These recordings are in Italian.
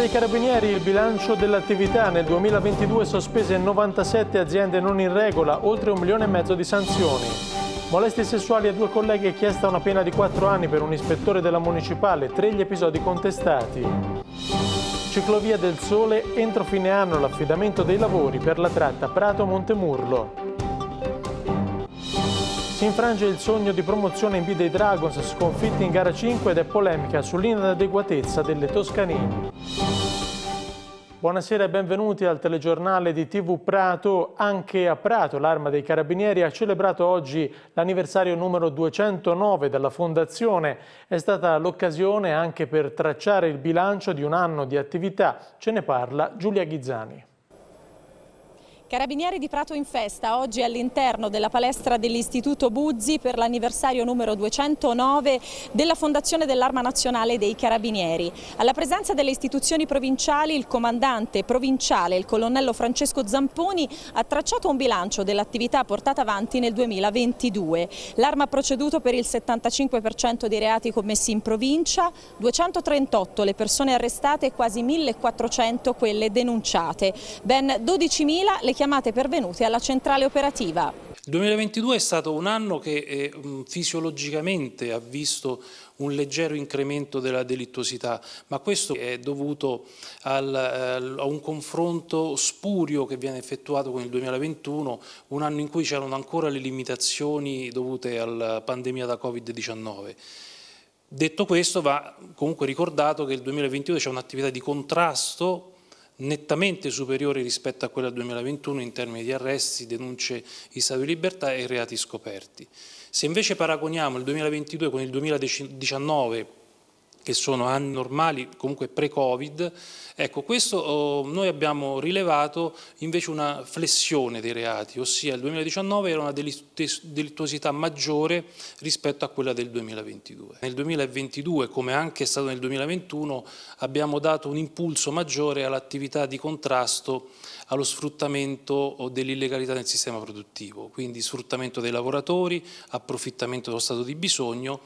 dei Carabinieri il bilancio dell'attività. Nel 2022 sospese 97 aziende non in regola, oltre un milione e mezzo di sanzioni. Molestie sessuali a due colleghe è chiesta una pena di 4 anni per un ispettore della municipale, tre gli episodi contestati. Ciclovia del Sole, entro fine anno l'affidamento dei lavori per la tratta Prato-Montemurlo. Si infrange il sogno di promozione in B dei Dragons, sconfitti in gara 5 ed è polemica sull'inadeguatezza delle Toscanini. Buonasera e benvenuti al telegiornale di TV Prato. Anche a Prato l'Arma dei Carabinieri ha celebrato oggi l'anniversario numero 209 della fondazione. È stata l'occasione anche per tracciare il bilancio di un anno di attività. Ce ne parla Giulia Ghizzani. Carabinieri di Prato in festa, oggi all'interno della palestra dell'Istituto Buzzi per l'anniversario numero 209 della Fondazione dell'Arma Nazionale dei Carabinieri. Alla presenza delle istituzioni provinciali il comandante provinciale, il colonnello Francesco Zamponi, ha tracciato un bilancio dell'attività portata avanti nel 2022. L'Arma ha proceduto per il 75% dei reati commessi in provincia, 238 le persone arrestate e quasi 1400 quelle denunciate. Ben 12.000 le chiamate pervenute alla centrale operativa. Il 2022 è stato un anno che eh, fisiologicamente ha visto un leggero incremento della delittuosità, ma questo è dovuto al, eh, a un confronto spurio che viene effettuato con il 2021, un anno in cui c'erano ancora le limitazioni dovute alla pandemia da Covid-19. Detto questo va comunque ricordato che il 2022 c'è un'attività di contrasto nettamente superiore rispetto a quella del 2021 in termini di arresti, denunce di stato di libertà e reati scoperti. Se invece paragoniamo il 2022 con il 2019 che sono anni normali, comunque pre-Covid, ecco, questo oh, noi abbiamo rilevato invece una flessione dei reati, ossia il 2019 era una delittuosità maggiore rispetto a quella del 2022. Nel 2022, come anche è stato nel 2021, abbiamo dato un impulso maggiore all'attività di contrasto allo sfruttamento oh, dell'illegalità nel sistema produttivo, quindi sfruttamento dei lavoratori, approfittamento dello stato di bisogno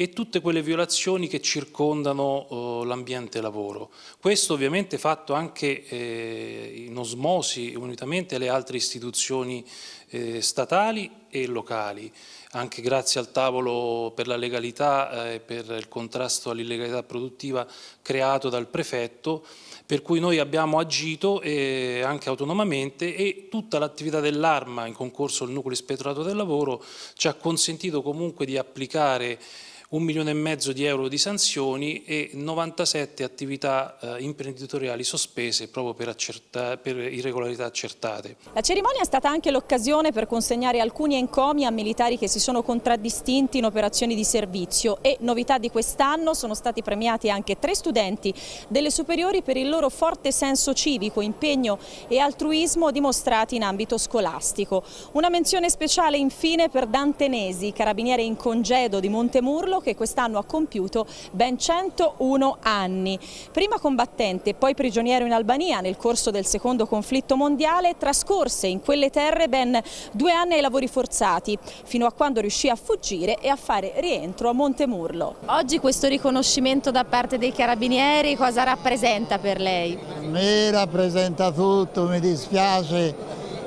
e tutte quelle violazioni che circondano eh, l'ambiente lavoro. Questo ovviamente fatto anche eh, in osmosi unitamente alle altre istituzioni eh, statali e locali, anche grazie al tavolo per la legalità eh, e per il contrasto all'illegalità produttiva creato dal prefetto, per cui noi abbiamo agito eh, anche autonomamente e tutta l'attività dell'Arma in concorso al nucleo ispettorato del lavoro ci ha consentito comunque di applicare un milione e mezzo di euro di sanzioni e 97 attività eh, imprenditoriali sospese proprio per, accerta, per, irregolarità accertate. La cerimonia è stata anche l'occasione per consegnare alcuni encomi a militari che si sono contraddistinti in operazioni di servizio e novità di quest'anno sono stati premiati anche tre studenti delle superiori per il loro forte senso civico, impegno e altruismo dimostrati in ambito scolastico. Una menzione speciale infine per Dante Nesi, carabiniere in congedo di Montemurlo Castello che quest'anno ha compiuto ben 101 anni. Prima combattente, poi prigioniero in Albania nel corso del secondo conflitto mondiale, trascorse in quelle terre ben due anni ai lavori forzati, fino a quando riuscì a fuggire e a fare rientro a Montemurlo. Oggi questo riconoscimento da parte dei carabinieri cosa rappresenta per lei? Mi rappresenta tutto, mi dispiace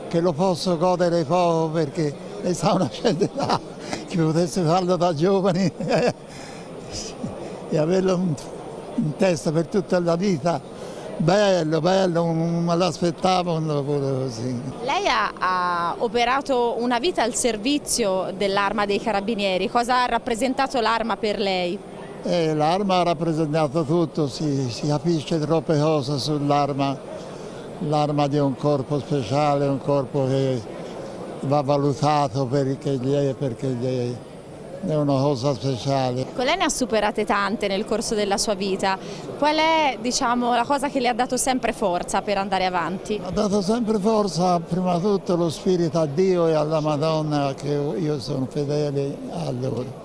che lo posso godere poco perché lei sa una scelta che potesse farlo da giovani eh, e averlo in testa per tutta la vita. Bello, bello, me l'aspettavo quando potevo così. Lei ha, ha, operato una vita al servizio dell'arma dei carabinieri, cosa ha rappresentato l'arma per lei? Eh, l'arma ha rappresentato tutto, si, si capisce troppe cose sull'arma, l'arma di un corpo speciale, un corpo che va valutato perché, gli, è, perché gli è È una cosa speciale. Ecco, ne ha superate tante nel corso della sua vita, qual è diciamo, la cosa che le ha dato sempre forza per andare avanti? Ha dato sempre forza prima di tutto lo spirito a Dio e alla Madonna che io sono fedele a loro.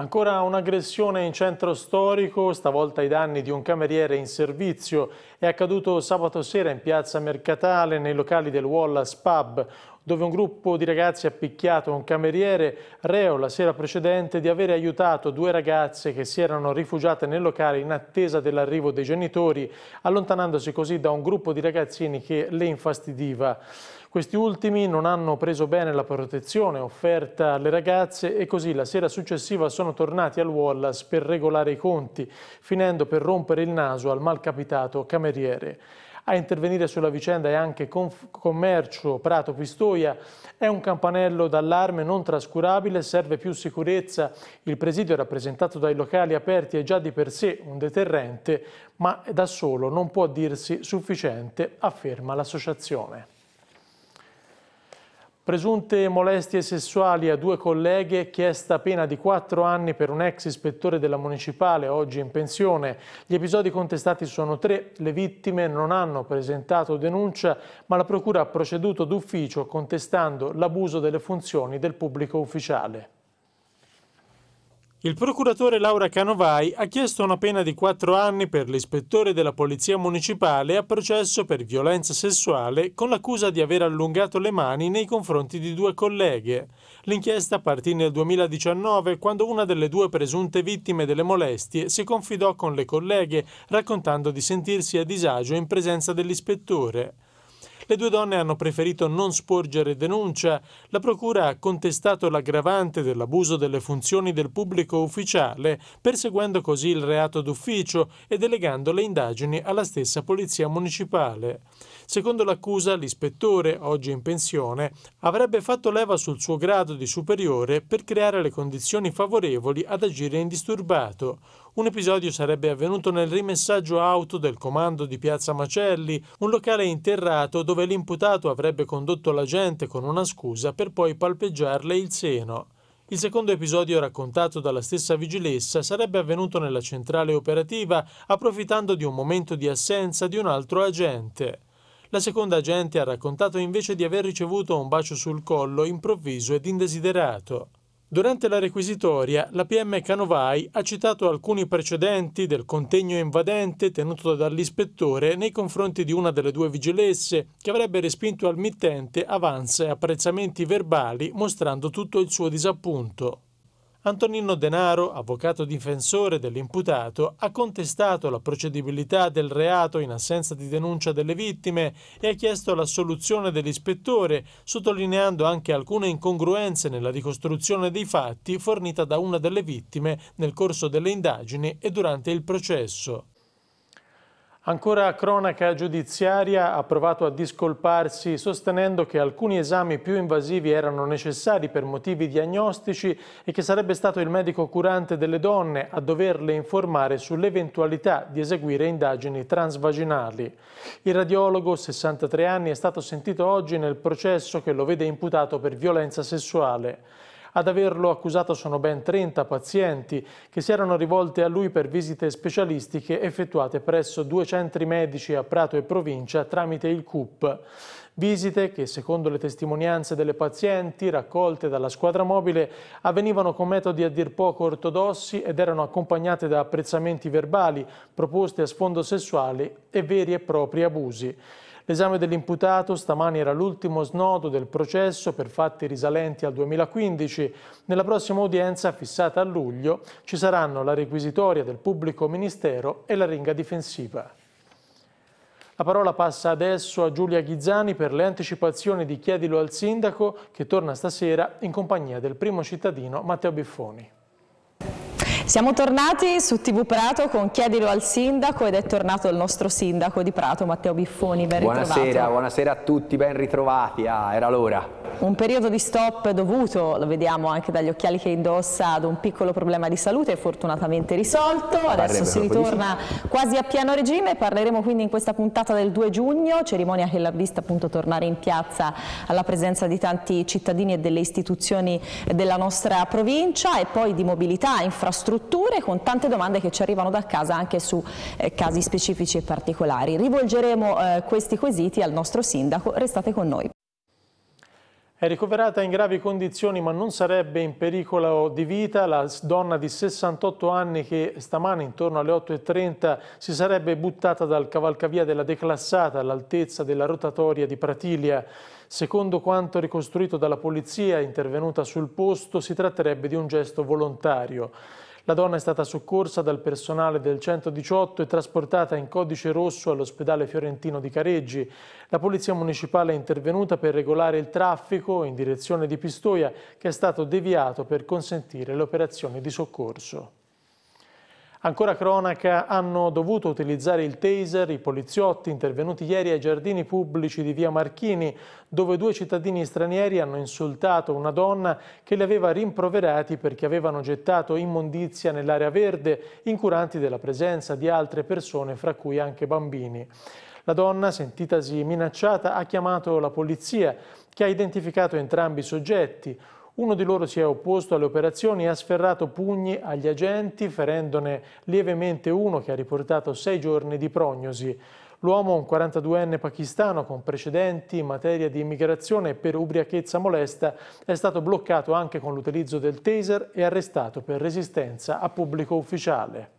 Ancora un'aggressione in centro storico, stavolta i danni di un cameriere in servizio. È accaduto sabato sera in piazza Mercatale, nei locali del Wallace Pub, dove un gruppo di ragazzi ha picchiato un cameriere reo la sera precedente di aver aiutato due ragazze che si erano rifugiate nel locale in attesa dell'arrivo dei genitori, allontanandosi così da un gruppo di ragazzini che le infastidiva. Questi ultimi non hanno preso bene la protezione offerta alle ragazze e così la sera successiva sono tornati al Wallace per regolare i conti, finendo per rompere il naso al malcapitato cameriere. A intervenire sulla vicenda è anche Commercio Prato Pistoia. È un campanello d'allarme non trascurabile, serve più sicurezza. Il presidio rappresentato dai locali aperti è già di per sé un deterrente, ma da solo non può dirsi sufficiente, afferma l'associazione. Presunte molestie sessuali a due colleghe, chiesta pena di quattro anni per un ex ispettore della municipale, oggi in pensione. Gli episodi contestati sono tre, le vittime non hanno presentato denuncia, ma la procura ha proceduto d'ufficio contestando l'abuso delle funzioni del pubblico ufficiale. Il procuratore Laura Canovai ha chiesto una pena di quattro anni per l'ispettore della Polizia Municipale a processo per violenza sessuale con l'accusa di aver allungato le mani nei confronti di due colleghe. L'inchiesta partì nel 2019 quando una delle due presunte vittime delle molestie si confidò con le colleghe raccontando di sentirsi a disagio in presenza dell'ispettore. Le due donne hanno preferito non sporgere denuncia. La Procura ha contestato l'aggravante dell'abuso delle funzioni del pubblico ufficiale, perseguendo così il reato d'ufficio e delegando le indagini alla stessa Polizia Municipale. Secondo l'accusa, l'ispettore, oggi in pensione, avrebbe fatto leva sul suo grado di superiore per creare le condizioni favorevoli ad agire indisturbato. Un episodio sarebbe avvenuto nel rimessaggio auto del comando di Piazza Macelli, un locale interrato dove l'imputato avrebbe condotto la gente con una scusa per poi palpeggiarle il seno. Il secondo episodio raccontato dalla stessa vigilessa sarebbe avvenuto nella centrale operativa approfittando di un momento di assenza di un altro agente. La seconda agente ha raccontato invece di aver ricevuto un bacio sul collo improvviso ed indesiderato. Durante la requisitoria, la PM Canovai ha citato alcuni precedenti del contegno invadente tenuto dall'ispettore nei confronti di una delle due vigilesse, che avrebbe respinto al mittente avanze e apprezzamenti verbali mostrando tutto il suo disappunto. Antonino Denaro, avvocato difensore dell'imputato, ha contestato la procedibilità del reato in assenza di denuncia delle vittime e ha chiesto l'assoluzione dell'ispettore, sottolineando anche alcune incongruenze nella ricostruzione dei fatti fornita da una delle vittime nel corso delle indagini e durante il processo. Ancora cronaca giudiziaria ha provato a discolparsi sostenendo che alcuni esami più invasivi erano necessari per motivi diagnostici e che sarebbe stato il medico curante delle donne a doverle informare sull'eventualità di eseguire indagini transvaginali. Il radiologo, 63 anni, è stato sentito oggi nel processo che lo vede imputato per violenza sessuale. Ad averlo accusato sono ben 30 pazienti che si erano rivolte a lui per visite specialistiche effettuate presso due centri medici a Prato e provincia tramite il CUP. Visite che, secondo le testimonianze delle pazienti raccolte dalla squadra mobile, avvenivano con metodi a dir poco ortodossi ed erano accompagnate da apprezzamenti verbali, proposte a sfondo sessuale e veri e propri abusi. L'esame dell'imputato stamani era l'ultimo snodo del processo per fatti risalenti al 2015. Nella prossima udienza, fissata a luglio, ci saranno la requisitoria del pubblico ministero e la ringa difensiva. La parola passa adesso a Giulia Ghizzani per le anticipazioni di Chiedilo al Sindaco che torna stasera in compagnia del primo cittadino Matteo Biffoni. Siamo tornati su TV Prato con Chiedilo al Sindaco ed è tornato il nostro sindaco di Prato, Matteo Biffoni, ben ritrovato. Buonasera, buonasera a tutti, ben ritrovati, ah, era l'ora. Un periodo di stop dovuto, lo vediamo anche dagli occhiali che indossa, ad un piccolo problema di salute fortunatamente risolto, adesso si ritorna quasi a pieno regime, parleremo quindi in questa puntata del 2 giugno, cerimonia che l'ha vista appunto tornare in piazza alla presenza di tanti cittadini e delle istituzioni della nostra provincia e poi di mobilità, infrastrutture strutture con tante domande che ci arrivano da casa anche su eh, casi specifici e particolari. Rivolgeremo eh, questi quesiti al nostro sindaco, restate con noi. È ricoverata in gravi condizioni ma non sarebbe in pericolo di vita la donna di 68 anni che stamane intorno alle 8.30 si sarebbe buttata dal cavalcavia della declassata all'altezza della rotatoria di Pratilia. Secondo quanto ricostruito dalla polizia intervenuta sul posto si tratterebbe di un gesto volontario. La donna è stata soccorsa dal personale del 118 e trasportata in codice rosso all'ospedale fiorentino di Careggi. La polizia municipale è intervenuta per regolare il traffico in direzione di Pistoia, che è stato deviato per consentire le operazioni di soccorso. Ancora cronaca, hanno dovuto utilizzare il taser i poliziotti intervenuti ieri ai giardini pubblici di via Marchini, dove due cittadini stranieri hanno insultato una donna che li aveva rimproverati perché avevano gettato immondizia nell'area verde, incuranti della presenza di altre persone, fra cui anche bambini. La donna, sentitasi minacciata, ha chiamato la polizia, che ha identificato entrambi i soggetti. Uno di loro si è opposto alle operazioni e ha sferrato pugni agli agenti, ferendone lievemente uno che ha riportato sei giorni di prognosi. L'uomo, un 42enne pakistano con precedenti in materia di immigrazione per ubriachezza molesta, è stato bloccato anche con l'utilizzo del taser e arrestato per resistenza a pubblico ufficiale.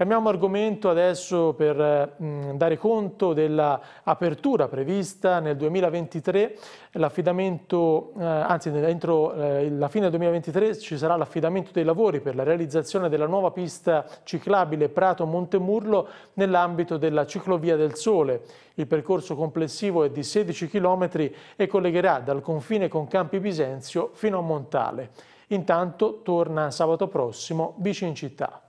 Cambiamo argomento adesso per eh, dare conto dell'apertura prevista nel 2023, l'affidamento, eh, anzi entro eh, la fine del 2023 ci sarà l'affidamento dei lavori per la realizzazione della nuova pista ciclabile Prato-Montemurlo nell'ambito della ciclovia del Sole. Il percorso complessivo è di 16 km e collegherà dal confine con Campi Bisenzio fino a Montale. Intanto torna sabato prossimo Bici in città.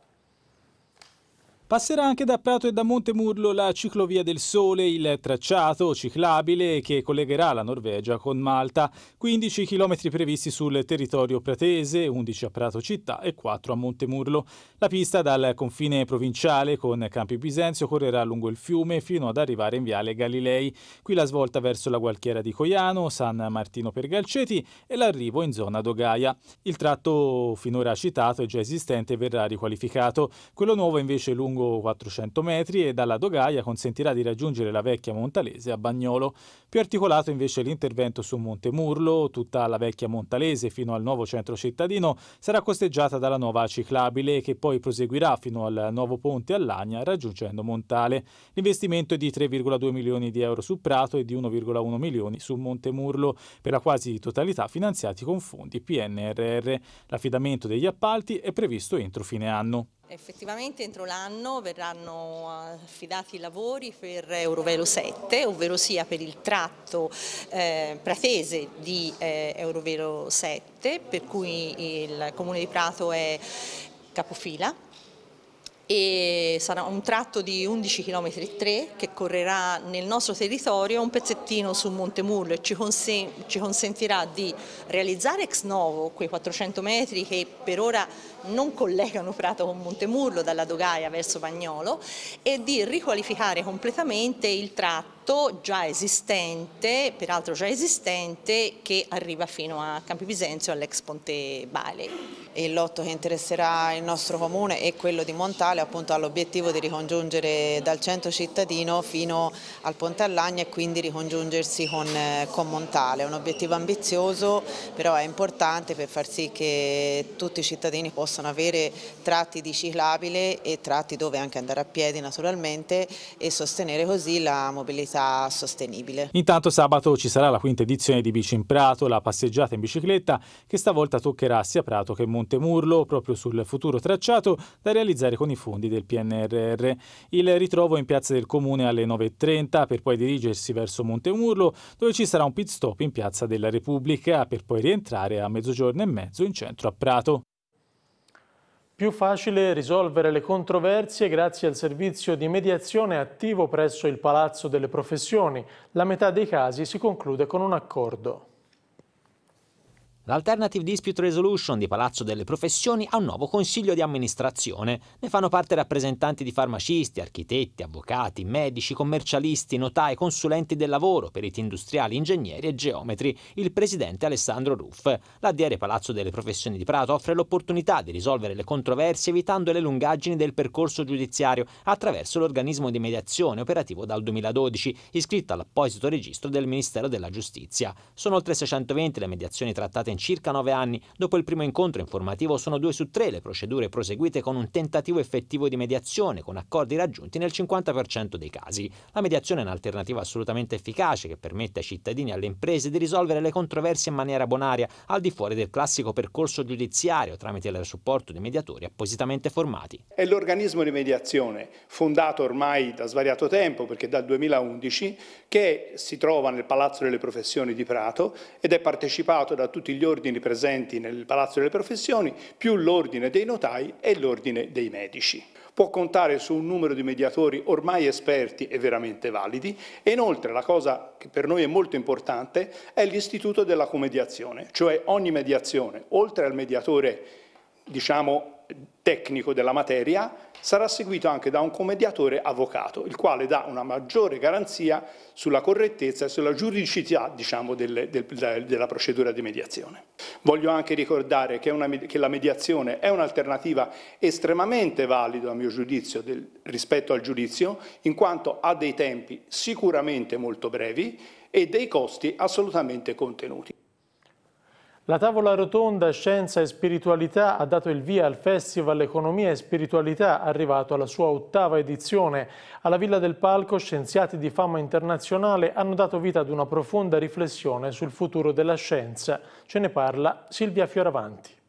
Passerà anche da Prato e da Montemurlo la ciclovia del Sole, il tracciato ciclabile che collegherà la Norvegia con Malta. 15 km previsti sul territorio pratese, 11 a Prato città e 4 a Montemurlo. La pista dal confine provinciale con Campi Bisenzio correrà lungo il fiume fino ad arrivare in Viale Galilei. Qui la svolta verso la Gualchiera di Coiano, San Martino per Galceti e l'arrivo in zona Dogaia. Il tratto finora citato e già esistente verrà riqualificato. Quello nuovo invece lungo lungo 400 metri e dalla dogaia consentirà di raggiungere la vecchia Montalese a Bagnolo. Più articolato invece l'intervento su Monte Murlo, tutta la vecchia Montalese fino al nuovo centro cittadino sarà costeggiata dalla nuova ciclabile che poi proseguirà fino al nuovo ponte all'Agna raggiungendo Montale. L'investimento è di 3,2 milioni di euro su Prato e di 1,1 milioni su Monte Murlo, per la quasi totalità finanziati con fondi PNRR. L'affidamento degli appalti è previsto entro fine anno. Effettivamente entro l'anno verranno eh, affidati i lavori per Eurovelo 7, ovvero sia per il tratto eh, pratese di eh, Eurovelo 7, per cui il Comune di Prato è capofila e sarà un tratto di 11,3 km che correrà nel nostro territorio un pezzettino su Murlo e ci, consentirà di realizzare ex novo quei 400 metri che per ora non collegano Prato con Montemurlo dalla Dogaia verso Bagnolo e di riqualificare completamente il tratto già esistente, peraltro già esistente, che arriva fino a Campi Bisenzio all'ex Ponte Bale. Il lotto che interesserà il nostro comune e quello di Montale appunto ha l'obiettivo di ricongiungere dal centro cittadino fino al Ponte Allagna e quindi ricongiungersi con, eh, con Montale. È un obiettivo ambizioso però è importante per far sì che tutti i cittadini possano possono avere tratti di ciclabile e tratti dove anche andare a piedi naturalmente e sostenere così la mobilità sostenibile. Intanto sabato ci sarà la quinta edizione di Bici in Prato, la passeggiata in bicicletta che stavolta toccherà sia Prato che Montemurlo proprio sul futuro tracciato da realizzare con i fondi del PNRR. Il ritrovo in piazza del Comune alle 9.30 per poi dirigersi verso Montemurlo dove ci sarà un pit stop in piazza della Repubblica per poi rientrare a mezzogiorno e mezzo in centro a Prato. Più facile risolvere le controversie grazie al servizio di mediazione attivo presso il Palazzo delle Professioni. La metà dei casi si conclude con un accordo. L'Alternative Dispute Resolution di Palazzo delle Professioni ha un nuovo consiglio di amministrazione. Ne fanno parte rappresentanti di farmacisti, architetti, avvocati, medici, commercialisti, notai, consulenti del lavoro, periti industriali, ingegneri e geometri. Il presidente Alessandro Ruff. L'ADR Palazzo delle Professioni di Prato offre l'opportunità di risolvere le controversie evitando le lungaggini del percorso giudiziario attraverso l'organismo di mediazione operativo dal 2012, iscritto all'apposito registro del Ministero della Giustizia. Sono oltre 620 le mediazioni trattate in circa nove anni. Dopo il primo incontro informativo sono due su tre le procedure proseguite con un tentativo effettivo di mediazione, con accordi raggiunti nel 50% dei casi. La mediazione è un'alternativa assolutamente efficace che permette ai cittadini e alle imprese di risolvere le controversie in maniera bonaria, al di fuori del classico percorso giudiziario tramite il supporto di mediatori appositamente formati. È l'organismo di mediazione fondato ormai da svariato tempo, perché dal 2011, che si trova nel Palazzo delle Professioni di Prato ed è partecipato da tutti gli gli ordini presenti nel Palazzo delle Professioni, più l'ordine dei notai e l'ordine dei medici. Può contare su un numero di mediatori ormai esperti e veramente validi e inoltre la cosa che per noi è molto importante è l'istituto della comediazione, cioè ogni mediazione, oltre al mediatore diciamo, tecnico della materia sarà seguito anche da un commediatore avvocato, il quale dà una maggiore garanzia sulla correttezza e sulla giuridicità diciamo, del, del, della procedura di mediazione. Voglio anche ricordare che, una, che la mediazione è un'alternativa estremamente valida, a mio giudizio, del, rispetto al giudizio, in quanto ha dei tempi sicuramente molto brevi e dei costi assolutamente contenuti. La tavola rotonda Scienza e Spiritualità ha dato il via al Festival Economia e Spiritualità, arrivato alla sua ottava edizione. Alla Villa del Palco, scienziati di fama internazionale hanno dato vita ad una profonda riflessione sul futuro della scienza. Ce ne parla Silvia Fioravanti.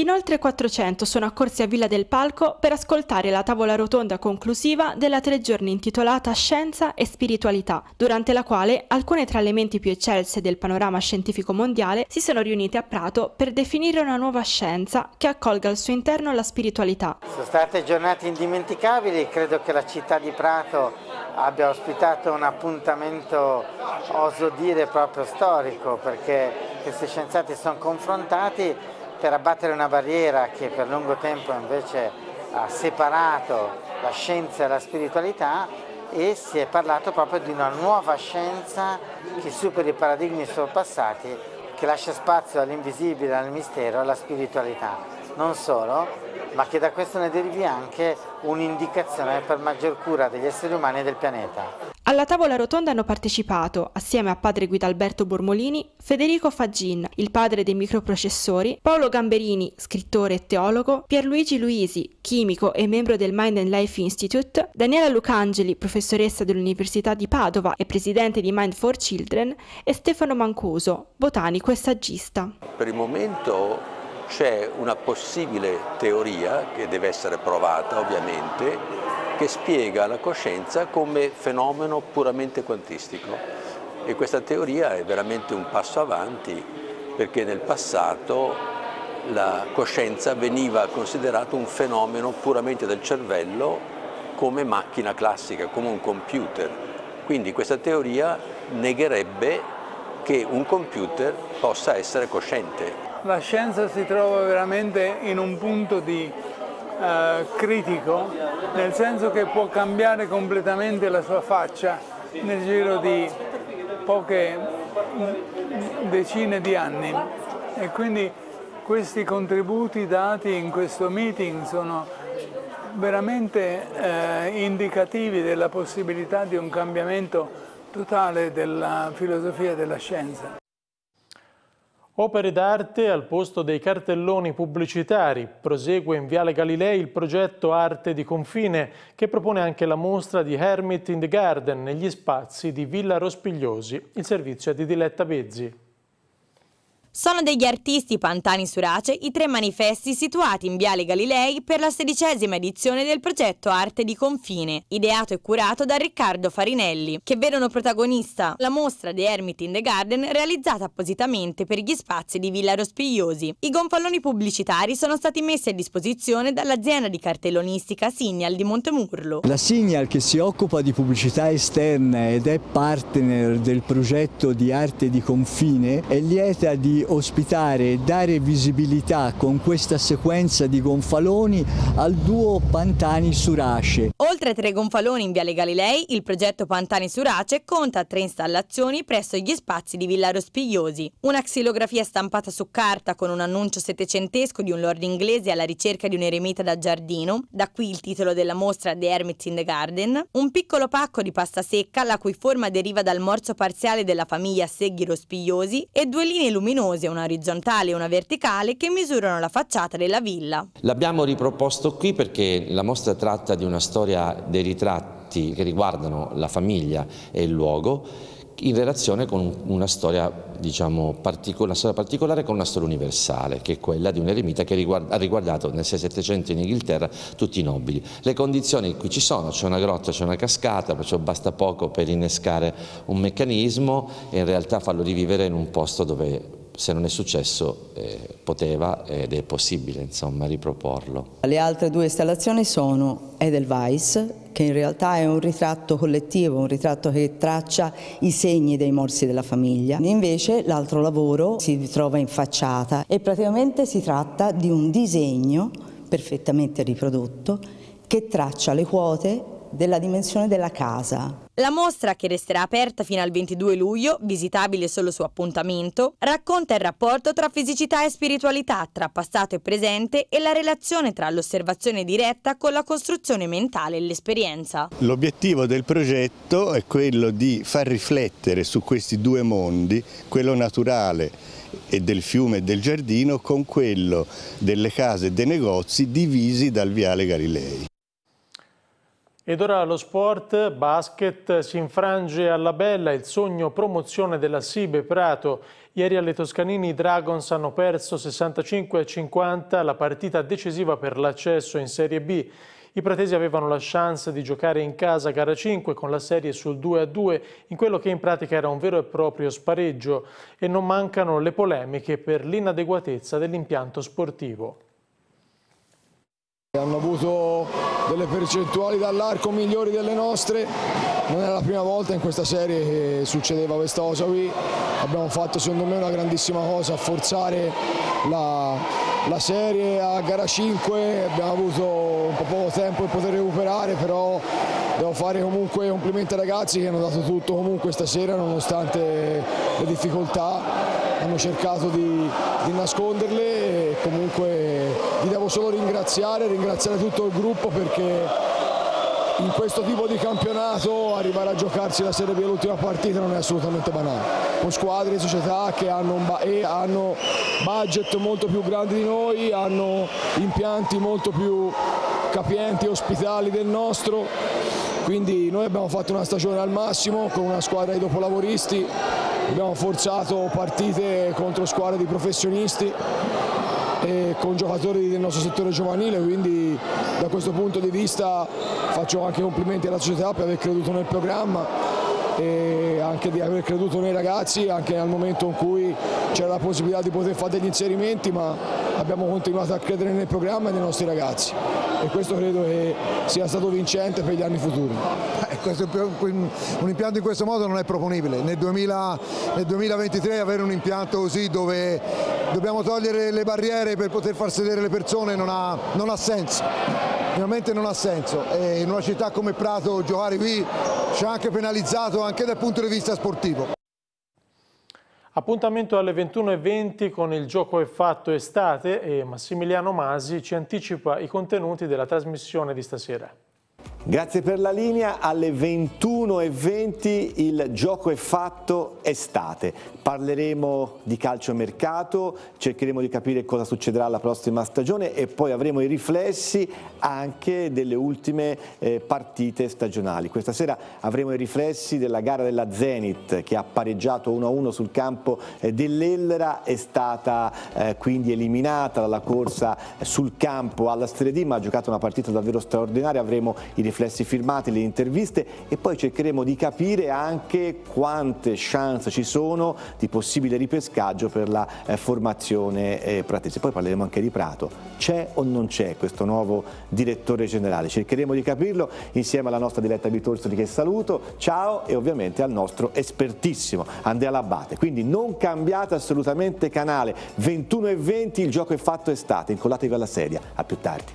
Inoltre 400 sono accorsi a Villa del Palco per ascoltare la tavola rotonda conclusiva della tre giorni intitolata Scienza e Spiritualità, durante la quale alcune tra le menti più eccelse del panorama scientifico mondiale si sono riunite a Prato per definire una nuova scienza che accolga al suo interno la spiritualità. Sono state giornate indimenticabili, credo che la città di Prato abbia ospitato un appuntamento, oso dire, proprio storico, perché questi scienziati sono confrontati per abbattere una barriera che per lungo tempo invece ha separato la scienza e la spiritualità e si è parlato proprio di una nuova scienza che superi i paradigmi sorpassati, che lascia spazio all'invisibile, al mistero, alla spiritualità non solo, ma che da questo ne derivi anche un'indicazione per maggior cura degli esseri umani e del pianeta. Alla tavola rotonda hanno partecipato, assieme a padre Guidalberto Bormolini, Federico Faggin, il padre dei microprocessori, Paolo Gamberini, scrittore e teologo, Pierluigi Luisi, chimico e membro del Mind and Life Institute, Daniela Lucangeli, professoressa dell'Università di Padova e presidente di Mind for Children, e Stefano Mancuso, botanico e saggista. Per il momento c'è una possibile teoria, che deve essere provata ovviamente, che spiega la coscienza come fenomeno puramente quantistico e questa teoria è veramente un passo avanti perché nel passato la coscienza veniva considerata un fenomeno puramente del cervello come macchina classica, come un computer. Quindi questa teoria negherebbe che un computer possa essere cosciente la scienza si trova veramente in un punto di eh, critico, nel senso che può cambiare completamente la sua faccia nel giro di poche decine di anni e quindi questi contributi dati in questo meeting sono veramente eh, indicativi della possibilità di un cambiamento totale della filosofia della scienza. Opere d'arte al posto dei cartelloni pubblicitari. Prosegue in Viale Galilei il progetto Arte di Confine, che propone anche la mostra di Hermit in the Garden negli spazi di Villa Rospigliosi. Il servizio è di Diletta Bezzi. Sono degli artisti Pantani Surace i tre manifesti situati in Viale Galilei per la sedicesima edizione del progetto Arte di Confine, ideato e curato da Riccardo Farinelli, che vedono protagonista la mostra The Hermit in the Garden realizzata appositamente per gli spazi di Villa Rospigliosi. I gonfaloni pubblicitari sono stati messi a disposizione dall'azienda di cartellonistica Signal di Montemurlo. La Signal che si occupa di pubblicità esterna ed è partner del progetto di Arte di Confine è lieta di ospitare e dare visibilità con questa sequenza di gonfaloni al duo Pantani-Surace. Oltre a tre gonfaloni in Viale Galilei, il progetto Pantani-Surace conta tre installazioni presso gli spazi di Villa Rospigliosi. Una xilografia stampata su carta con un annuncio settecentesco di un lord inglese alla ricerca di un eremita da giardino, da qui il titolo della mostra The Hermits in the Garden, un piccolo pacco di pasta secca la cui forma deriva dal morso parziale della famiglia Seghi Rospigliosi e due linee luminose luminose, una orizzontale e una verticale, che misurano la facciata della villa. L'abbiamo riproposto qui perché la mostra tratta di una storia dei ritratti che riguardano la famiglia e il luogo in relazione con una storia, diciamo, particol una storia particolare con una storia universale, che è quella di un eremita che riguard ha riguardato nel 6-700 in Inghilterra tutti i nobili. Le condizioni qui ci sono, c'è una grotta, c'è una cascata, perciò basta poco per innescare un meccanismo e in realtà farlo rivivere in un posto dove se non è successo eh, poteva ed è possibile insomma, riproporlo. Le altre due installazioni sono Edelweiss, che in realtà è un ritratto collettivo, un ritratto che traccia i segni dei morsi della famiglia. Invece l'altro lavoro si trova in facciata e praticamente si tratta di un disegno perfettamente riprodotto che traccia le quote della dimensione della casa. La mostra, che resterà aperta fino al 22 luglio, visitabile solo su appuntamento, racconta il rapporto tra fisicità e spiritualità, tra passato e presente e la relazione tra l'osservazione diretta con la costruzione mentale e l'esperienza. L'obiettivo del progetto è quello di far riflettere su questi due mondi, quello naturale e del fiume e del giardino con quello delle case e dei negozi divisi dal viale Galilei. Ed ora lo sport, basket, si infrange alla bella il sogno promozione della Sibe Prato. Ieri alle Toscanini i Dragons hanno perso 65-50 la partita decisiva per l'accesso in Serie B. I pratesi avevano la chance di giocare in casa gara 5 con la serie sul 2-2 in quello che in pratica era un vero e proprio spareggio e non mancano le polemiche per l'inadeguatezza dell'impianto sportivo. Hanno avuto delle percentuali dall'arco migliori delle nostre, non era la prima volta in questa serie che succedeva questa cosa qui, abbiamo fatto secondo me una grandissima cosa, a forzare la, la serie a gara 5, abbiamo avuto un po' poco tempo per poter recuperare, però devo fare comunque complimenti ai ragazzi che hanno dato tutto comunque stasera nonostante le difficoltà hanno cercato di, di nasconderle e comunque vi devo solo ringraziare, ringraziare tutto il gruppo perché in questo tipo di campionato arrivare a giocarsi la Serie B l'ultima partita non è assolutamente banale. Con squadre e società che hanno, hanno budget molto più grandi di noi, hanno impianti molto più capienti e ospitali del nostro, quindi noi abbiamo fatto una stagione al massimo con una squadra di dopolavoristi abbiamo forzato partite contro squadre di professionisti e con giocatori del nostro settore giovanile, quindi da questo punto di vista faccio anche complimenti alla società per aver creduto nel programma e anche di aver creduto nei ragazzi anche nel momento in cui c'era la possibilità di poter fare degli inserimenti ma abbiamo continuato a credere nel programma e nei nostri ragazzi e questo credo che sia stato vincente per gli anni futuri. Eh, un impianto in questo modo non è proponibile, nel, 2023 avere un impianto così dove dobbiamo togliere le barriere per poter far sedere le persone non ha, non ha senso ovviamente non ha senso. E in una città come Prato giocare qui ci ha anche penalizzato anche dal punto di vista sportivo. Appuntamento alle 21.20 con il gioco è fatto estate e Massimiliano Masi ci anticipa i contenuti della trasmissione di stasera. Grazie per la linea, alle 21.20 il gioco è fatto estate, parleremo di calcio mercato, cercheremo di capire cosa succederà la prossima stagione e poi avremo i riflessi anche delle ultime eh, partite stagionali. Questa sera avremo i riflessi della gara della Zenit che ha pareggiato 1-1 sul campo eh, dell'Ellera, è stata eh, quindi eliminata dalla corsa sul campo alla Serie ma ha giocato una partita davvero straordinaria, avremo i riflessi riflessi firmati, le interviste e poi cercheremo di capire anche quante chance ci sono di possibile ripescaggio per la eh, formazione eh, pratese. Poi parleremo anche di Prato. C'è o non c'è questo nuovo direttore generale? Cercheremo di capirlo insieme alla nostra diretta Vitorsoli che saluto, ciao e ovviamente al nostro espertissimo Andrea Labbate. Quindi non cambiate assolutamente canale, 21 e 20 il gioco è fatto estate, incollatevi alla sedia, a più tardi.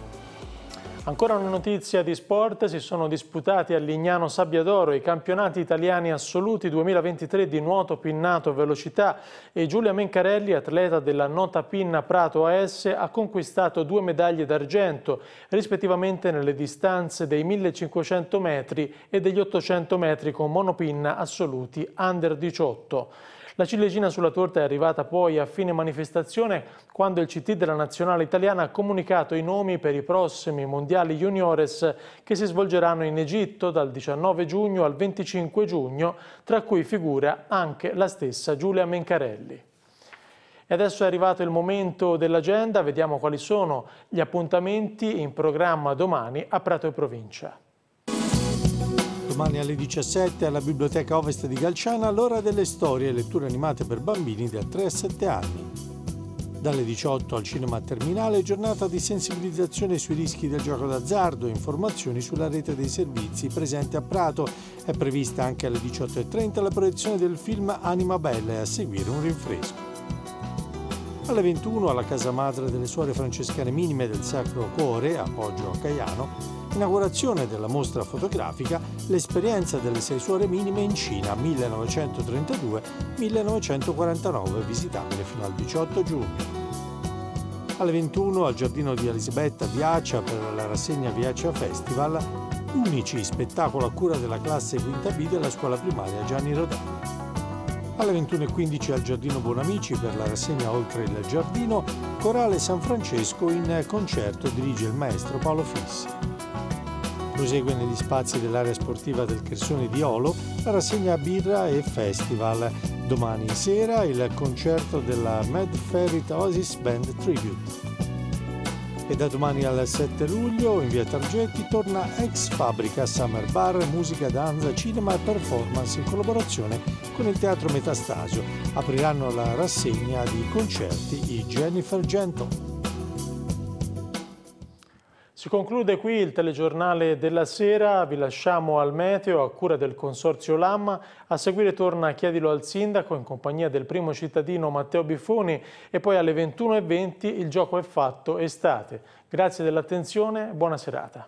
Ancora una notizia di sport, si sono disputati a Lignano Sabbiadoro i campionati italiani assoluti 2023 di nuoto pinnato velocità e Giulia Mencarelli, atleta della nota pinna Prato AS, ha conquistato due medaglie d'argento, rispettivamente nelle distanze dei 1500 metri e degli 800 metri con monopinna assoluti under 18. La ciliegina sulla torta è arrivata poi a fine manifestazione quando il CT della Nazionale Italiana ha comunicato i nomi per i prossimi mondiali juniores che si svolgeranno in Egitto dal 19 giugno al 25 giugno, tra cui figura anche la stessa Giulia Mencarelli. E adesso è arrivato il momento dell'agenda, vediamo quali sono gli appuntamenti in programma domani a Prato e Provincia domani alle 17 alla Biblioteca Ovest di Galciana l'ora delle storie, letture animate per bambini da 3 a 7 anni. Dalle 18 al cinema terminale, giornata di sensibilizzazione sui rischi del gioco d'azzardo e informazioni sulla rete dei servizi presente a Prato. È prevista anche alle 18.30 la proiezione del film Anima Bella e a seguire un rinfresco. Alle 21 alla casa madre delle suore francescane minime del Sacro Cuore, a Poggio a Caiano, inaugurazione della mostra fotografica L'esperienza delle sei suore minime in Cina 1932-1949, visitabile fino al 18 giugno. Alle 21 al giardino di Elisabetta Viaccia per la rassegna Viaccia Festival, unici spettacolo a cura della classe quinta B della scuola primaria Gianni Rodani. Alle 21.15 al Giardino Buonamici per la rassegna Oltre il Giardino, Corale San Francesco in concerto dirige il maestro Paolo Fissi. Prosegue negli spazi dell'area sportiva del Chersone di Olo la rassegna birra e festival. Domani sera il concerto della Mad Ferret Oasis Band Tribute. E da domani al 7 luglio in via Targetti torna Ex Fabrica Summer Bar, musica, danza, cinema e performance in collaborazione con il Teatro Metastasio. Apriranno la rassegna di concerti i Jennifer Gentle. Si conclude qui il telegiornale della sera, vi lasciamo al meteo a cura del Consorzio Lamma, a seguire torna Chiedilo al Sindaco in compagnia del primo cittadino Matteo Biffoni e poi alle 21.20 il gioco è fatto estate. Grazie dell'attenzione, buona serata.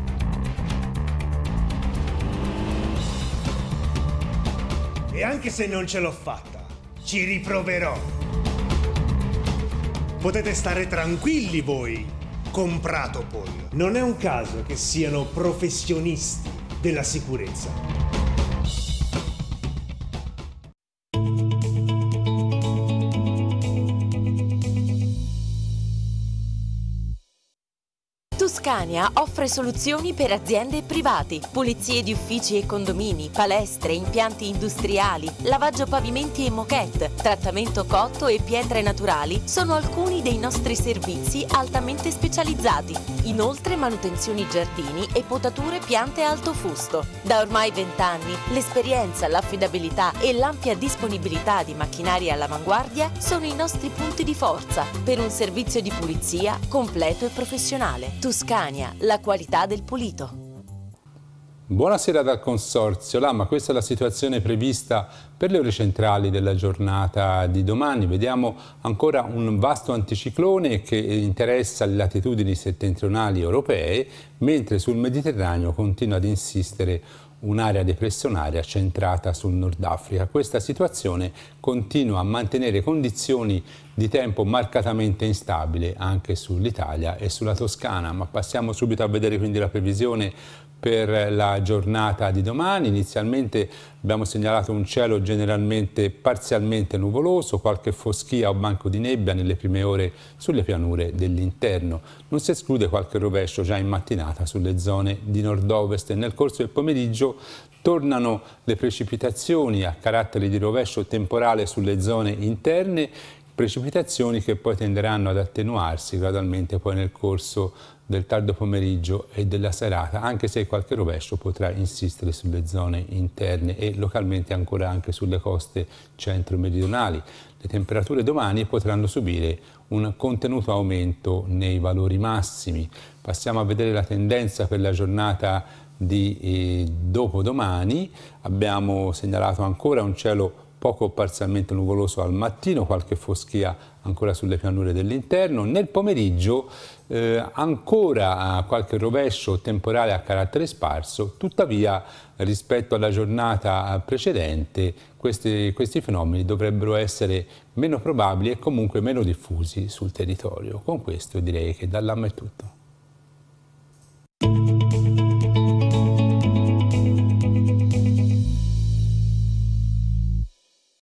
E anche se non ce l'ho fatta, ci riproverò. Potete stare tranquilli voi, compratopol. Non è un caso che siano professionisti della sicurezza. Padania offre soluzioni per aziende e privati, pulizie di uffici e condomini, palestre, impianti industriali, lavaggio pavimenti e moquette, trattamento cotto e pietre naturali sono alcuni dei nostri servizi altamente specializzati. Inoltre manutenzioni giardini e potature piante alto fusto. Da ormai vent'anni l'esperienza, l'affidabilità e l'ampia disponibilità di macchinari all'avanguardia sono i nostri punti di forza per un servizio di pulizia completo e professionale. Toscania linea, la qualità del pulito. Buonasera dal Consorzio. Lama, questa è la situazione prevista per le ore centrali della giornata di domani. Vediamo ancora un vasto anticiclone che interessa le latitudini settentrionali europee, mentre sul Mediterraneo continua ad insistere un'area depressionaria centrata sul Nord Africa. Questa situazione continua a mantenere condizioni di tempo marcatamente instabile anche sull'Italia e sulla Toscana, ma passiamo subito a vedere quindi la previsione per la giornata di domani. Inizialmente abbiamo segnalato un cielo generalmente parzialmente nuvoloso, qualche foschia o banco di nebbia nelle prime ore sulle pianure dell'interno. Non si esclude qualche rovescio già in mattinata sulle zone di nord-ovest e nel corso del pomeriggio tornano le precipitazioni a carattere di rovescio temporale sulle zone interne precipitazioni che poi tenderanno ad attenuarsi gradualmente poi nel corso del tardo pomeriggio e della serata, anche se qualche rovescio potrà insistere sulle zone interne e localmente ancora anche sulle coste centro-meridionali. Le temperature domani potranno subire un contenuto aumento nei valori massimi. Passiamo a vedere la tendenza per la giornata di eh, dopodomani. Abbiamo segnalato ancora un cielo poco parzialmente nuvoloso al mattino, qualche foschia ancora sulle pianure dell'interno. Nel pomeriggio eh, ancora qualche rovescio temporale a carattere sparso, tuttavia rispetto alla giornata precedente questi, questi fenomeni dovrebbero essere meno probabili e comunque meno diffusi sul territorio. Con questo direi che dall'AMA è tutto.